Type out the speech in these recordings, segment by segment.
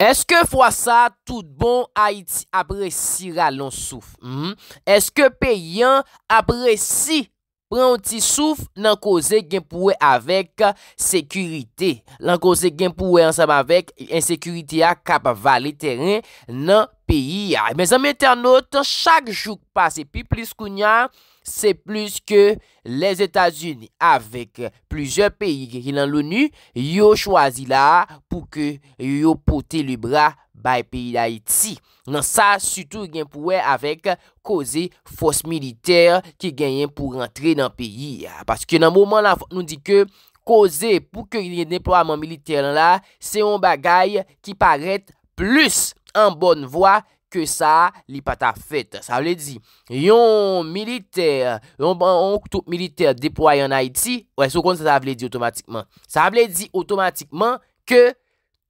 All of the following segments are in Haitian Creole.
Eske fwa sa, tout bon Haïti apresira lonsouf. Hmm? Eske peyyan apresi pranti souf nan koze genpouwe avek sekurite. Nan koze genpouwe ansam avek ensekurite ya kap vali teren nan peyi ya. Mè zanmè ternote, chak jouk pase, pi plis koun ya... Se plus ke les Etats-Unis avek plujer peyi ki nan l'ONU yo chwazi la pou ke yo pote li bra bay peyi la etsi. Nan sa sutou gen pouwe avek koze fos militer ki gen yen pou rentre nan peyi. Paske nan mouman la nou di ke koze pou ke gen yon deploaman militer nan la se yon bagay ki paret plus an bonn voa. ke sa li pata fet. Sa vle di, yon militer, yon koutouk militer depoy an Haiti, wè sou kon sa vle di otomatikman. Sa vle di otomatikman, ke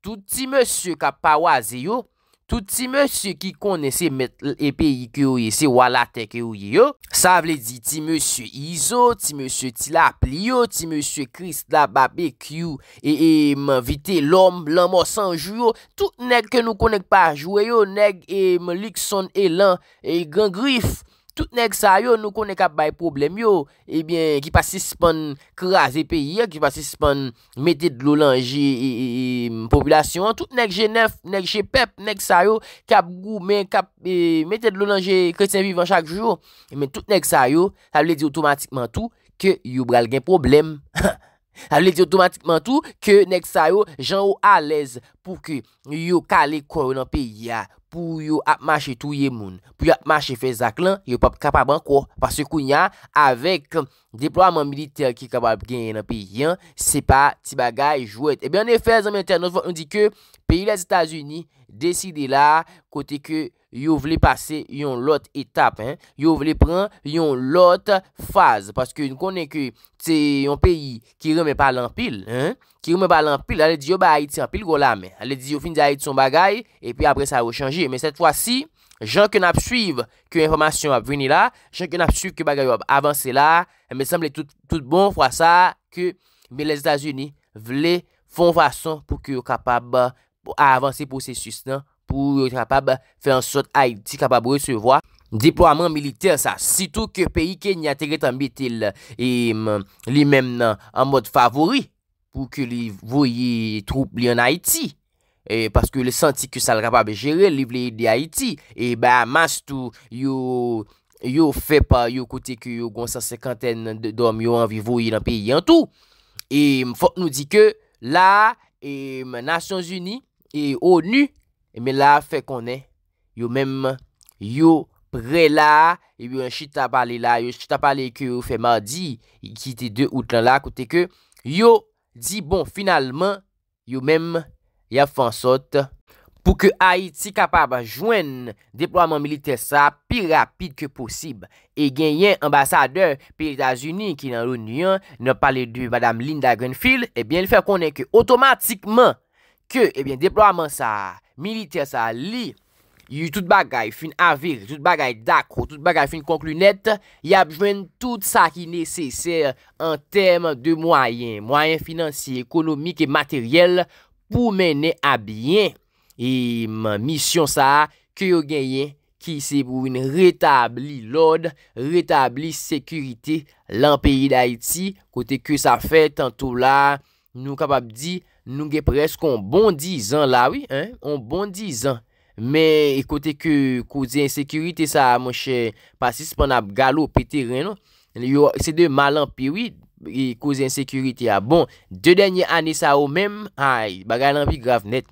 touti monsye kapawazi yo, Tout ti monsye ki kone se met epi ike ou ye se wala teke ou ye yo, sa vle di ti monsye Izo, ti monsye Tilapli yo, ti monsye Chris la Babek you, e e menvite lom, lom osan ju yo, tout neg ke nou konek pa jwe yo, neg e menlik son elan e gen grif. Tout nèk sa yo nou konen kap bay problem yo, ebyen ki pa sispon kras e peyi, ki pa sispon metèd loulanje e, e, e, e popolasyon. Tout nèk jenef, nèk jepèp, nèk sa yo kap goumen, kap metèd loulanje kresen vivan chak jwo. Men tout nèk sa yo, ta vle di otomatikman tou, ke yo bral gen problem. Ta vle di otomatikman tou, ke nèk sa yo jan ou alez pou ke yo kale koronan peyi ya. pou yo apmache tou ye moun. Pou yo apmache fe zak lan, yo pap kapabanko. Pase kou nya, avek um, deplouman militer ki kabab gen nan peyi yan, se pa ti bagay jwet. Ebe, eh an efe, zanmen ten, an di ke, peyi la Etasuni, Deside la kote ke yo vle pase yon lot etap. Yo vle pren yon lot faz. Paske nou konen ke te yon peyi ki reme palan pil. Ki reme palan pil, ale di yo ba a iti an pil go la men. Ale di yo fin di a iti son bagay. E pi apre sa yo chanji. Men set fwa si, jan ken ap suiv ke informasyon ap veni la. Jan ken ap suiv ke bagay yo ap avanse la. Me semble tout bon fwa sa ke men les Etats-Unis vle fon fwa son pou ke yo kapab... a avansi posesis nan, pou yo rapab fe ansot Haiti kapab re se vwa. Deploaman militer sa, sitou ke peyi ke ni ategre tan betil li men nan an mod favori, pou ke li voye troupe li an Haiti, paske le senti ke sa rapab jere, li vleye di Haiti, e ba mas tou, yo yo fe pa, yo kote ke yo gonsan sekanten de dom yo an vi voye nan peyi an tou. E fok nou di ke, la nation zuni, E O.N.U. E mè la fè konè. Yo mèm yo pre la. Yo e an chita pale la. Yo chita pale ki yo fè mardi. Ki ti de out lan la. Kote ke yo di bon finalman. Yo mèm ya fè ansot. Pou ke Haiti kapab jwen. Deploaman milite sa pi rapide ke posib. E genyen ambasadeur pi Etats-Unis. Ki nan O.N.U. nan pale de Madame Linda Grenfell. Ebyen fè konè ki otomatikman. Ke, ebyen, eh deploman sa, militer sa li, yu tout bagay fin avir, tout bagay d'akro, tout bagay fin konklu net, yab jwen tout sa ki nese, se, en tem de mwayen, mwayen finansi, ekonomik, e materyel, pou menen a byen. E, mwen misyon sa, ke yo genyen, ki se pou in retabli l'od, retabli sekurite l'anpeyi d'Haïti, kote ke sa fè, tantou la, nou kapab di, Nou gen preskon bon 10 an la, oui, hein, bon 10 an. Men, ekote ke kouzi ensekirite sa, mwenche, pasis pan ap galo pete ren, non? Se de malan pi, oui, e kouzi ensekirite ya. Bon, de denye ane sa ou menm, hay, bagay lan pi grav net.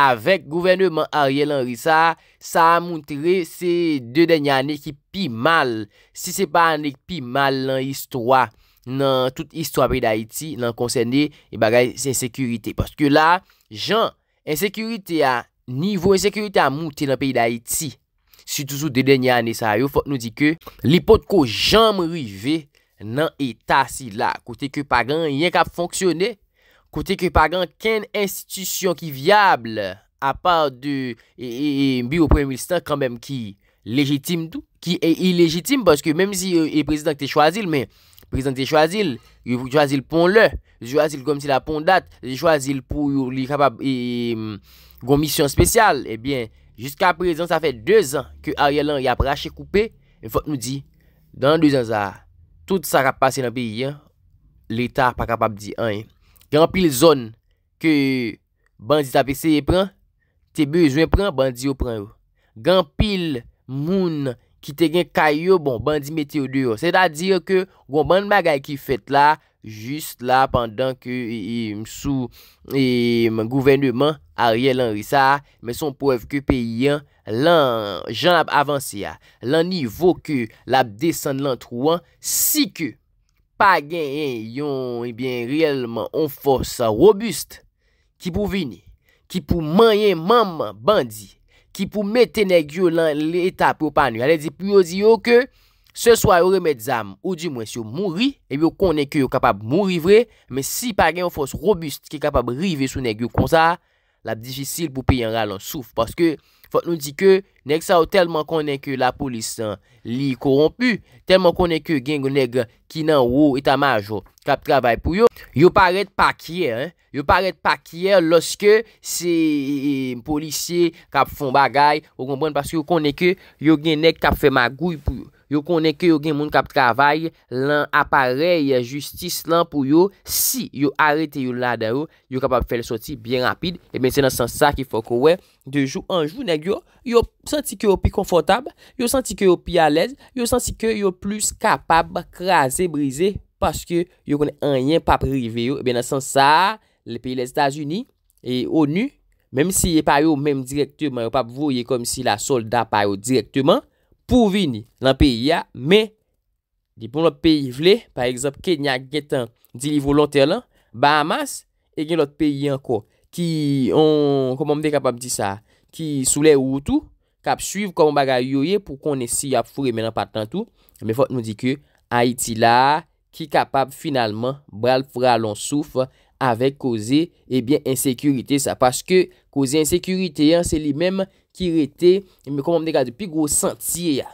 Avek gouvene man Ariel Anrisa, sa a moun tre se de denye ane ki pi mal. Si se pa ane ki pi mal lan histwa. nan tout histwa peyi d'Haïti nan konsen de e bagay se insèkürite. Paske la, jan, insèkürite a nivou, insèkürite a mouti nan peyi d'Haïti si touzou euh, de denye anè sa yo, fòk nou di ke, li pot ko jan mou rive nan etasi la. Kote ke pa gan, yen ka fonksyonne, kote ke pa gan, ken institisyon ki viable a par de biro premier stand kanbèm ki lejitim dou, ki e i lejitim paske mèm si e prezident te chwazil, men Prezente chwazil, yu chwazil pon lè, chwazil kom si la pon dat, chwazil pou yu komisyon e, mm, spesyal. Ebyen, eh jiska prezant sa fè 2 an ke a yelan y ap rache koupe, en fote nou di, dan 2 an sa, tout sa rap pase nan peyi, l'Etat pa kapab di. Gan pil zon ke bandi sa peseye pran, te bezwen pran, bandi yo pran yo. Gan pil moun yon. ki te gen kayyo bon bandi meteo deyo. Se da dir ke, woban magay ki fet la, jist la, pandan ke, e, e, m sou, e, m gouvene man, a rye lan risa, mè son poev ke pe yon, lan, jan ap avansi ya, lan nivou ke, lap desan lan trouan, si ke, pa gen e, yon, ebyen, ryeleman, on fosa, robust, ki pou vini, ki pou mayen mam bandi, ki pou mette negyo lan l'eta pou pa nou. Ale di pou yo di yo ke, se swa yo remet zam, ou di mwen syo mouri, e yo konen ke yo kapab mouri vre, men si pa gen yo fos robust ki kapab rive sou negyo kon sa, la bdifisil pou pe yon ralonsouf. Paske, Fote nou di ke, neg sa ou telman konen ke la polis li korompu, telman konen ke gen gen neg ki nan wou eta majo kap travay pou yo. Yo paret pakye, yo paret pakye loske se e, e, polisye kap fon bagay, yo konen ke yo gen neg kap fe magouy pou yo. yo konen ke yo gen moun kap travay lan aparel justice lan pou yo, si yo arete yo la da yo, yo kapab fe le soti bien rapide, e ben se nan san sa ki fok wè, de jou an jou neg yo, yo santi ke yo pi konfotab, yo santi ke yo pi alez, yo santi ke yo plus kapab krasè, brise, paske yo konen anyen pa prive yo, e ben nan san sa, le piye le Stasiuni, e ONU, menm si ye pa yo menm direktman, yo pap vouye kom si la solda pa yo direktman, Pouvi ni lan peyi ya, me, di bon lot peyi vle, par exemple, kenyak getan, di li volonter lan, ba amas, e gen lot peyi anko, ki, on, komon mde kapab di sa, ki soule ou tout, kap suiv, komon bagay yo ye, pou kon esi ap fure men an patan tout, me fote nou di ke, Haiti la, ki kapab finalman, bral pralon souf, avek koze, ebyen, ensekurite sa, paske, koze ensekurite yan, se li menm, ki rete, mwen kon mwen nega depi gwo senti e ya.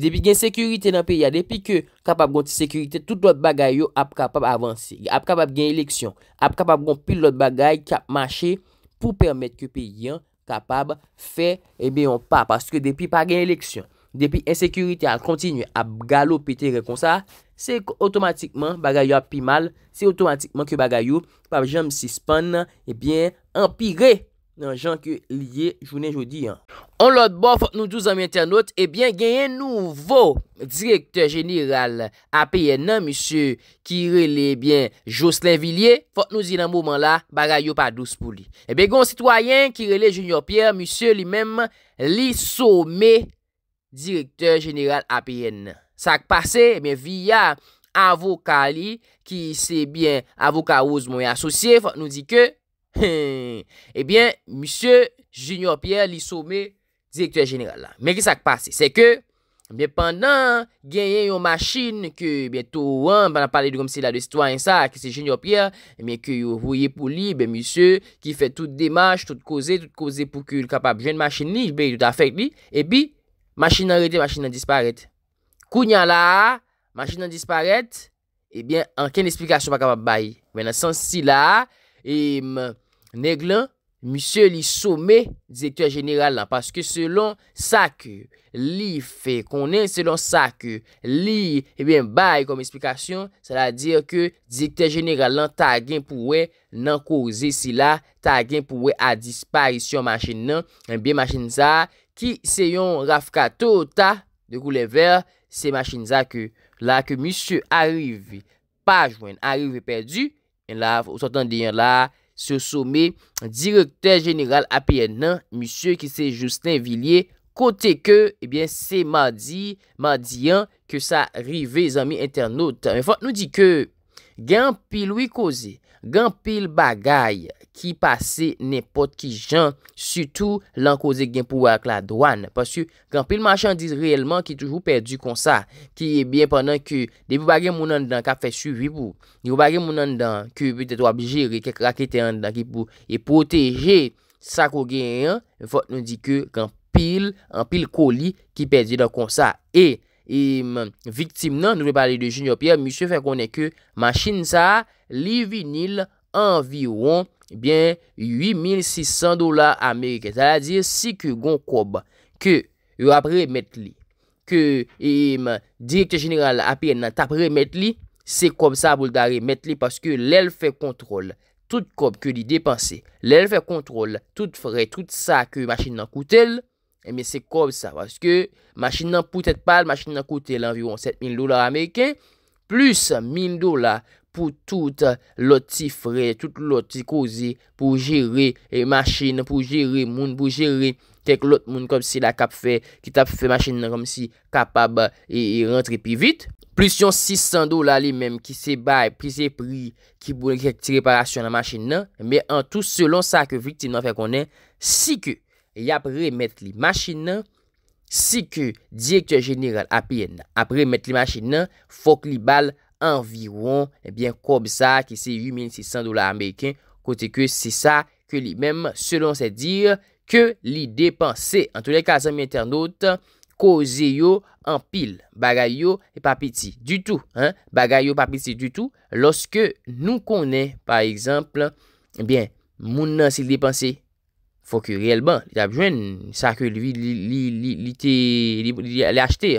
Depi gen sekurite nan pe, depi ke kapap gonti sekurite, tout lot bagay yo ap kapap avansi. Ap kapap gen eleksyon, ap kapap gonti lot bagay ki ap manche pou permet ke pe eh yon kapap fe, e ben yon pa. Depi pa gen eleksyon, depi en sekurite a kontinu, ap galopite re kon sa, se otomatikman bagay yo ap pi mal, se otomatikman ke bagay yo pap jom si span, e eh ben an pi re. nan jan ke liye jounen jodi an. On lot bo eh eh fok nou douz an mwen ternot, ebyen genyen nouvo direktor jeniral APN nan, monsye kirele, ebyen, Jocelyn Villier, fok nou zi nan mouman la, bagay yo pa douz pou li. Ebyen eh gon sitwayen kirele, jenyor Pierre, monsye li menm li some direktor jeniral APN nan. Sak pase, ebyen, viya avokali, ki sebyen avokaroz mwen asosye, fok nou zi ke, Ebyen, eh Monsye, Junior Pierre, Li soume, Direktur general la, Men ki sa kpase, Se eh ke, Mwen pandan, Genyen yon masin, Ke, Mwen eh tou an, Mwen a pale yon komse la de sitwa yon sa, Ki se Junior Pierre, Mwen ke yon voye pou li, Mwen monsye, Ki fe tout demache, Tout koze, Tout koze pou ki yon kapab jwen masin li, Jbe yon ta fek li, Ebi, Masin nan rete, Masin nan disparet, Kou nyan la, Masin nan disparet, Ebyen, Mwen anken esplikasyon pa kapab bayi, Mwen an sens Neg lan, msye li soume direktor jeneral lan. Paske selon sa ke li fe konen, selon sa ke li ebyen baye kom esplikasyon. Sala dir ke direktor jeneral lan ta gen pouwe nan kouze si la. Ta gen pouwe a disparisyon machin nan. Ebyen machin za ki seyon raf kato ta dekou le ver. Se machin za ke la ke msye arive pa jwen. Arive perdi en la ou sotan diyan la. se soume direktè geniral apè nan misye ki se Justin Villier kote ke eh se ma diyan ke sa rive zami internote mè fote nou di ke gen piloui koze Gan pil bagay ki pase nepot ki jan, sutou lan koze gen pou ak la doan. Pasu, gan pil machandise reyelman ki toujou perdi kon sa, ki e bien pandan ki, debi bagay mounan dan ka fe suvi pou, debi bagay mounan dan ki peutet wabjere, ke krakete an dan ki pou, e poteje sakou gen yon, fote nou di ke, gan pil, an pil koli ki perdi dan kon sa. E, e, m, viktim nan, nou ve pale de junior pier, misyo fe konen ke, machin sa, e, li vinil anviron 8600 dolar Amerike. Zaladir, si ke gon kob, ke yo apre met li, ke em direkt general APN nan tapre met li, se kob sa bol gare met li paske lel fe kontrol. Tout kob ke li depanse, lel fe kontrol, tout fre, tout sa ke machin nan koutel, se kob sa, paske machin nan poutet pal, machin nan koutel anviron 7000 dolar Amerike, plus 1000 dolar pou tout loti fre, tout loti kozi, pou jere e machin, pou jere moun, pou jere tek lot moun kom si la kap fe, ki tap fe machin nan kom si kapab e, e rentre pi vit. Plis yon 600 do la li menm ki se bay, plis se pri, ki pou ek reparasyon nan machin nan, me an tout selon sa ke vitin nan fe konen, si ke yapre met li machin nan, si ke direktor jeneral apen apre met li machin nan, fok li bal, environ, ebyen, kob sa ki se 8600 dolar Ameriken kote ke se sa ke li mem selon se dir, ke li depanse, an tou le kazan mi internaute koze yo an pil, bagay yo, e pa peti du tou, bagay yo, pa peti du tou loske nou konen par exemple, ebyen moun nan se li depanse fok reyelban, li ap jwen sa ke li te li achete,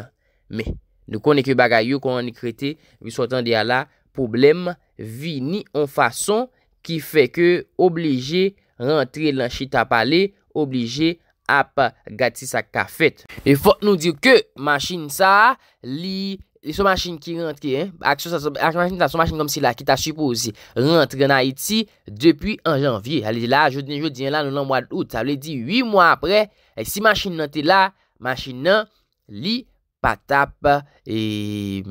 me Nou konen ke bagay yo, konen ne krete, vi sotan de ala, problem vini an fason ki fe ke oblije rentre lan chita pale, oblije ap gati sa kafet. E fote nou dir ke, masin sa, li, sou masin ki rentre, akso sa, akso masin sa, sou masin kom si la ki ta supose rentre nan Haiti depi an janvye. A li di la, jodi nan jodi nan lan nan mwa de out, a li di 8 mwa apre, si masin nan te la, masin nan li... Patap e...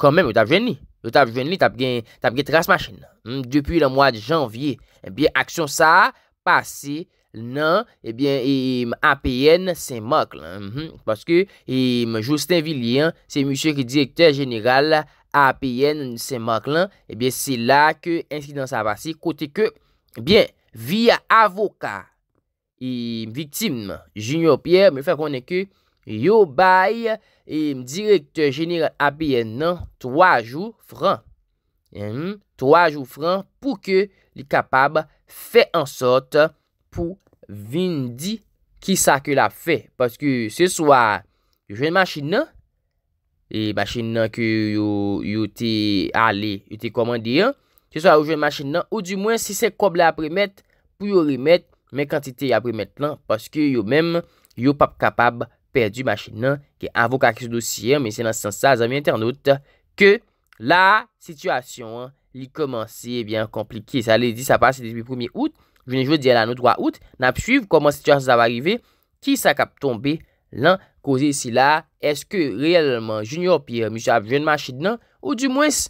Kanmen ou tap jwen li. Ou tap jwen li tap gen tras machin. Hmm, Depi la mwa janvye. Ebyen, eh aksyon sa, pasi, eh nan, ebyen, APN se mak lan. Hmm, Paske, ebyen, Justin Villian, se musye ki direktèr jeneral, APN se mak lan, ebyen, se la ke insidans a basi, kote ke, ebyen, via avoka, ebyen, viktim, junior Pierre, me fè konen ke, Yo bay, e m direk te jenir api en nan, 3 jou fran. 3 hmm? jou fran pou ke li kapab fe ansot pou vin di ki sa ke la fe. Paske se swa, yo jwen machin nan, e machin nan ke yo te ale, yo te komandir, se swa yo jwen machin nan, ou di mwen si se kob la ap remet, pou yo remet men kantite ap remet nan, paske yo men yo pap kapab remet. Du machin nan Ki avok akis dosye Mwen se nan san sa Zan mwen ten not Ke la Sityasyon Li komanse eh Bien komplike Sa le di sa pase Depi 1e out Jounen jo di an anot 3 out Nan psuiv Koman sityasyon sa va rive Ki sa kap tombe Lan Koze si la Eske reyelman Junior pi Mwen se ap jen machin nan Ou di mwens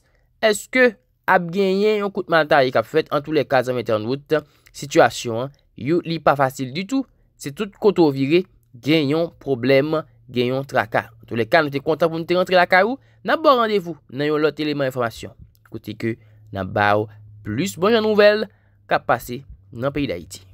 Eske Ap genyen Yon koutmantari Kap fwet An tou le kase Zan mwen ten not Sityasyon Yo li pa fasil du tou Se tout koto vire Mwen se ap jen genyon problem, genyon traka. Tout bon le kan nou te konta pou nou te rentre la ka ou, nan bon randevou nan yon lote eleman informasyon. Kote ke nan ba ou plus bonjan nouvel ka pase nan peyi da iti.